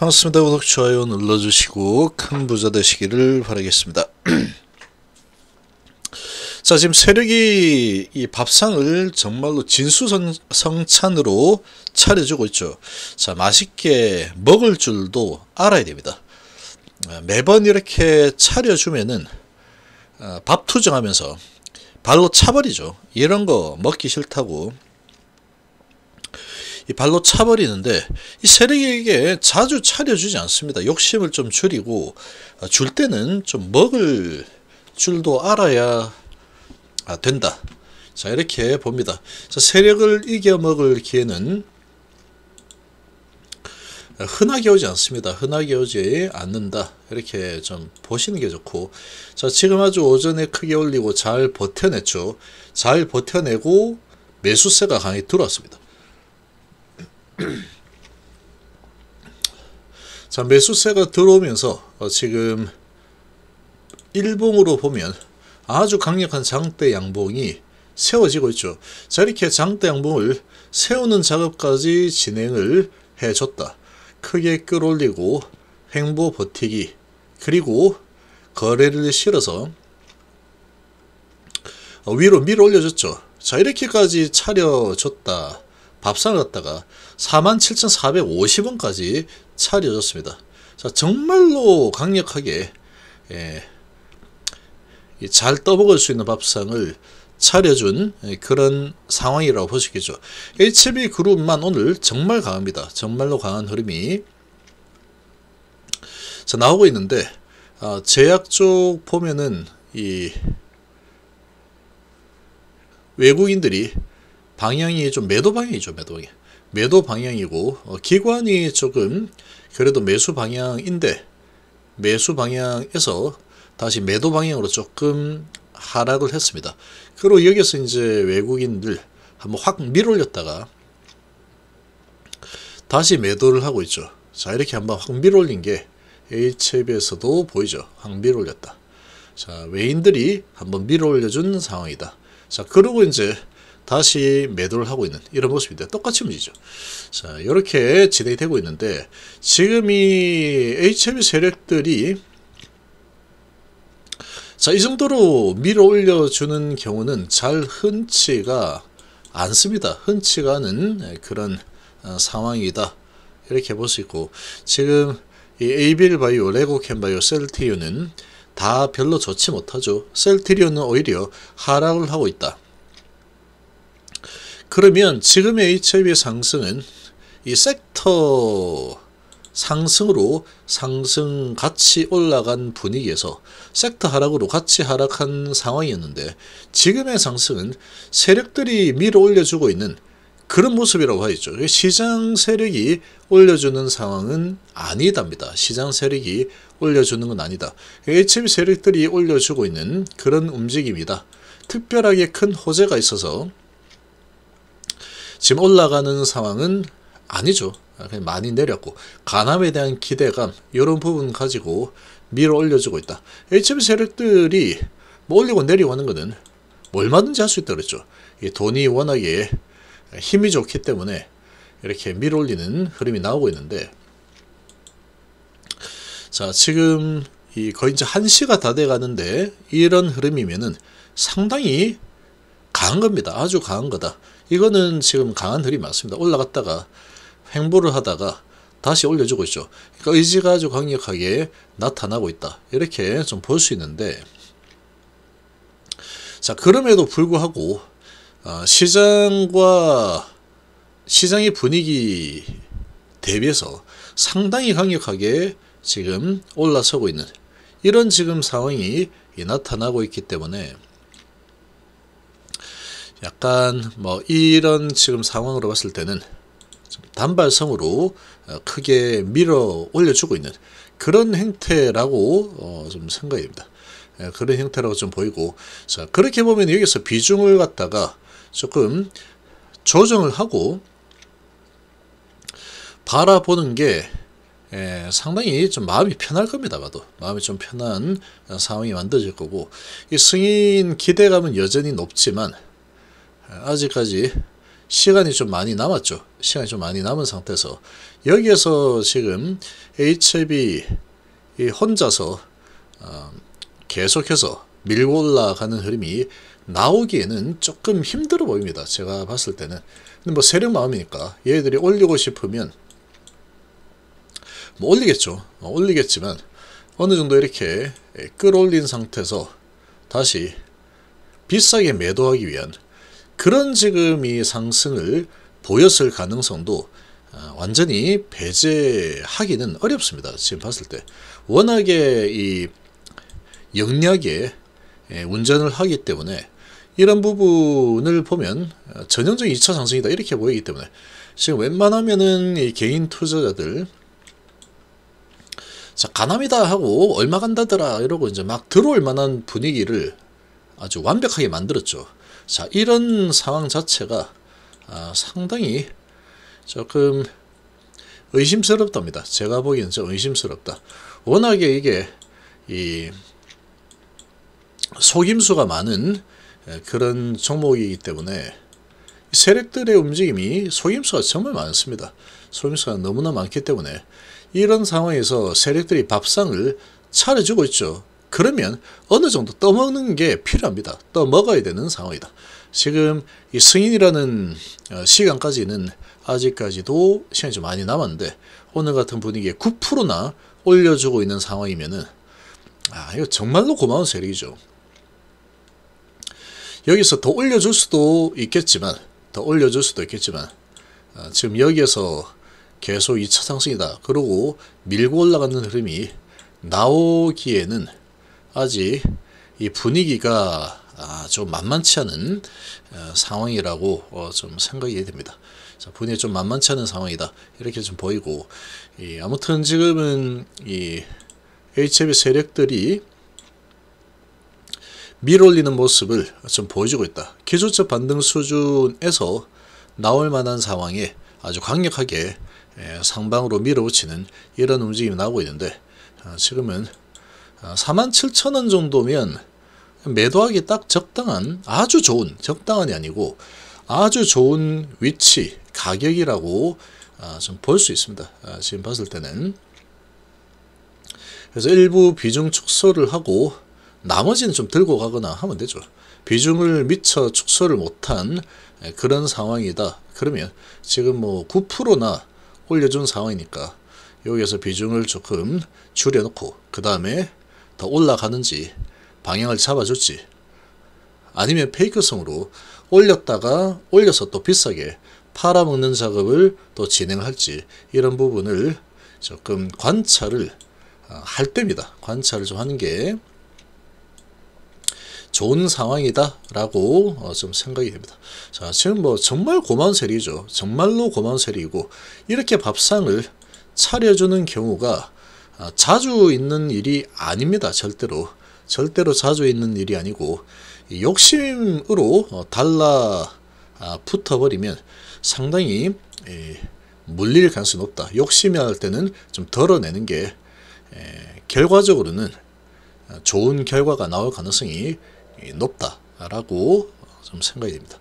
반갑습니다. 구독, 좋아요 눌러주시고 큰 부자 되시기를 바라겠습니다. 자 지금 세력이 이 밥상을 정말로 진수성찬으로 차려주고 있죠. 자 맛있게 먹을 줄도 알아야 됩니다. 아, 매번 이렇게 차려주면은 아, 밥 투정하면서 발로 차버리죠. 이런 거 먹기 싫다고 이 발로 차버리는데 이 세력에게 자주 차려주지 않습니다. 욕심을 좀 줄이고 어, 줄 때는 좀 먹을 줄도 알아야 아, 된다. 자 이렇게 봅니다. 자, 세력을 이겨 먹을 기회는 어, 흔하게 오지 않습니다. 흔하게 오지 않는다. 이렇게 좀 보시는 게 좋고 자 지금 아주 오전에 크게 올리고 잘 버텨냈죠. 잘 버텨내고 매수세가 강하게 들어왔습니다. 자, 매수세가 들어오면서 어, 지금 일봉으로 보면 아주 강력한 장대 양봉이 세워지고 있죠. 자, 이렇게 장대 양봉을 세우는 작업까지 진행을 해줬다. 크게 끌어올리고 횡보 버티기 그리고 거래를 실어서 어, 위로 밀어 올려줬죠. 자 이렇게까지 차려줬다. 밥상을 갖다가 47,450원까지 차려졌습니다. 자, 정말로 강력하게 예, 잘 떠먹을 수 있는 밥상을 차려준 예, 그런 상황이라고 볼수겠죠 HB 그룹만 오늘 정말 강합니다. 정말로 강한 흐름이 자, 나오고 있는데 아, 제약 쪽 보면은 이 외국인들이 방향이 좀 매도 방향이죠. 매도 방향. 매도 방향이고 어, 기관이 조금 그래도 매수 방향인데 매수 방향에서 다시 매도 방향으로 조금 하락을 했습니다. 그리고 여기서 이제 외국인들 한번 확 밀올렸다가 어 다시 매도를 하고 있죠. 자 이렇게 한번 확 밀올린 어게 HF에서도 보이죠. 확 밀올렸다. 어자 외인들이 한번 밀올려준 어 상황이다. 자 그리고 이제 다시 매도를 하고 있는 이런 모습인데 똑같이 움직이죠. 자, 이렇게 진행이 되고 있는데 지금 이 h m 세력들이 자, 이 정도로 밀어 올려주는 경우는 잘 흔치가 않습니다. 흔치가 않은 그런 어, 상황이다. 이렇게 볼 수 있고 지금 이 에이빌바이오, 레고캠바이오 셀티유는 다 별로 좋지 못하죠. 셀티리온은 오히려 하락을 하고 있다. 그러면 지금의 h i v 상승은 이 섹터 상승으로 상승 같이 올라간 분위기에서 섹터 하락으로 같이 하락한 상황이었는데 지금의 상승은 세력들이 밀어 올려주고 있는 그런 모습이라고 하겠죠. 시장 세력이 올려주는 상황은 아니답니다. 시장 세력이 올려주는 건 아니다. h i v 세력들이 올려주고 있는 그런 움직임이다. 특별하게 큰 호재가 있어서 지금 올라가는 상황은 아니죠. 그냥 많이 내렸고 간암에 대한 기대감 이런 부분 가지고 밀어 올려주고 있다. HB 세력들이 뭐 올리고 내리고 하는 것은 얼마든지 할 수 있다 그랬죠. 돈이 워낙에 힘이 좋기 때문에 이렇게 밀어 올리는 흐름이 나오고 있는데 자 지금 이 거의 이제 1시가 다 돼가는데 이런 흐름이면은 상당히 강한 겁니다. 아주 강한 거다. 이거는 지금 강한 흐이 름 맞습니다. 올라갔다가 횡보를 하다가 다시 올려주고 있죠. 그러니까 의지가 아주 강력하게 나타나고 있다. 이렇게 좀 볼 수 있는데 자 그럼에도 불구하고 아, 시장과 시장의 분위기 대비해서 상당히 강력하게 지금 올라서고 있는 이런 지금 상황이 나타나고 있기 때문에 약간 뭐 이런 지금 상황으로 봤을 때는 단발성으로 어, 크게 밀어 올려주고 있는 그런 형태라고 어 좀생각입니다 예, 그런 형태라고 좀 보이고 자 그렇게 보면 여기서 비중을 갖다가 조금 조정을 하고 바라보는 게 예, 상당히 좀 마음이 편할 겁니다. 봐도 마음이 좀 편한 어, 상황이 만들어질 거고 이 승인 기대감은 여전히 높지만 아직까지 시간이 좀 많이 남았죠. 시간이 좀 많이 남은 상태에서 여기에서 지금 HB 혼자서 음, 계속해서 밀고 올라가는 흐름이 나오기에는 조금 힘들어 보입니다. 제가 봤을 때는. 근데 뭐 세력 마음이니까 얘들이 올리고 싶으면 뭐 올리겠죠. 어, 올리겠지만 어느 정도 이렇게 끌어올린 상태에서 다시 비싸게 매도하기 위한 그런 지금 이 상승을 보였을 가능성도 아, 완전히 배제하기는 어렵습니다. 지금 봤을 때 워낙에 이 영리하게 예, 운전을 하기 때문에 이런 부분을 보면 아, 전형적인 2차 상승이다 이렇게 보이기 때문에 지금 웬만하면은 이 개인 투자자들 자 가남이다 하고 얼마 간다더라 이러고 이제 막 들어올 만한 분위기를 아주 완벽하게 만들었죠. 자, 이런 상황 자체가 아, 상당히 조금 의심스럽답니다. 제가 보기엔 좀 의심스럽다. 워낙에 이게 이 속임수가 많은 그런 종목이기 때문에 세력들의 움직임이 속임수가 정말 많습니다. 속임수가 너무나 많기 때문에 이런 상황에서 세력들이 밥상을 차려주고 있죠. 그러면 어느 정도 떠먹는 게 필요합니다. 떠먹어야 되는 상황이다. 지금 이 승인이라는 어, 시간까지는 아직까지도 시간이 좀 많이 남았는데 오늘 같은 분위기에 9%나 올려주고 있는 상황이면은 아 이거 정말로 고마운 세력이죠. 여기서 더 올려줄 수도 있겠지만 더 올려줄 수도 있겠지만 아, 지금 여기에서 계속 2차 상승이다. 그러고 밀고 올라가는 흐름이 나오기에는 아직 이 분위기가 아, 좀 만만치 않은 어, 상황이라고 어, 좀 생각이 됩니다. 분위기 좀 만만치 않은 상황이다. 이렇게 좀 보이고 아무튼 지금은 이 HB 세력들이 밀올리는 모습을 좀 보여주고 있다. 기술적 반등 수준에서 나올 만한 상황에 아주 강력하게 상방으로 밀어붙이는 이런 움직임이 나오고 있는데 아, 지금은 47,000원 어, 정도면 매도하기 딱 적당한 아주 좋은 적당한이 아니고 아주 좋은 위치 가격이라고 어, 좀볼 수 있습니다. 어, 지금 봤을 때는 그래서 일부 비중 축소를 하고 나머지는 좀 들고 가거나 하면 되죠. 비중을 미처 축소를 못한 그런 상황이다. 그러면 지금 뭐 9%나 올려준 상황이니까 여기에서 비중을 조금 줄여놓고 그 다음에 더 올라가는지 방향을 잡아줬지. 아니면 페이크성으로 올렸다가 올려서 또 비싸게 팔아먹는 작업을 또 진행할지 이런 부분을 조금 관찰을 아, 할 때입니다. 관찰을 좀 하는 게 좋은 상황이다라고 어, 좀 생각이 됩니다. 자, 지금 뭐 정말 고마운 세리죠. 정말로 고마운 세리이고 이렇게 밥상을 차려주는 경우가 어, 자주 있는 일이 아닙니다. 절대로. 절대로 자주 있는 일이 아니고 욕심으로 어, 달라 아, 붙어버리면 상당히 물릴 가능성이 높다. 욕심할 때는 좀 덜어내는 게 결과적으로는 아, 좋은 결과가 나올 가능성이 높다라고 좀 생각이 됩니다.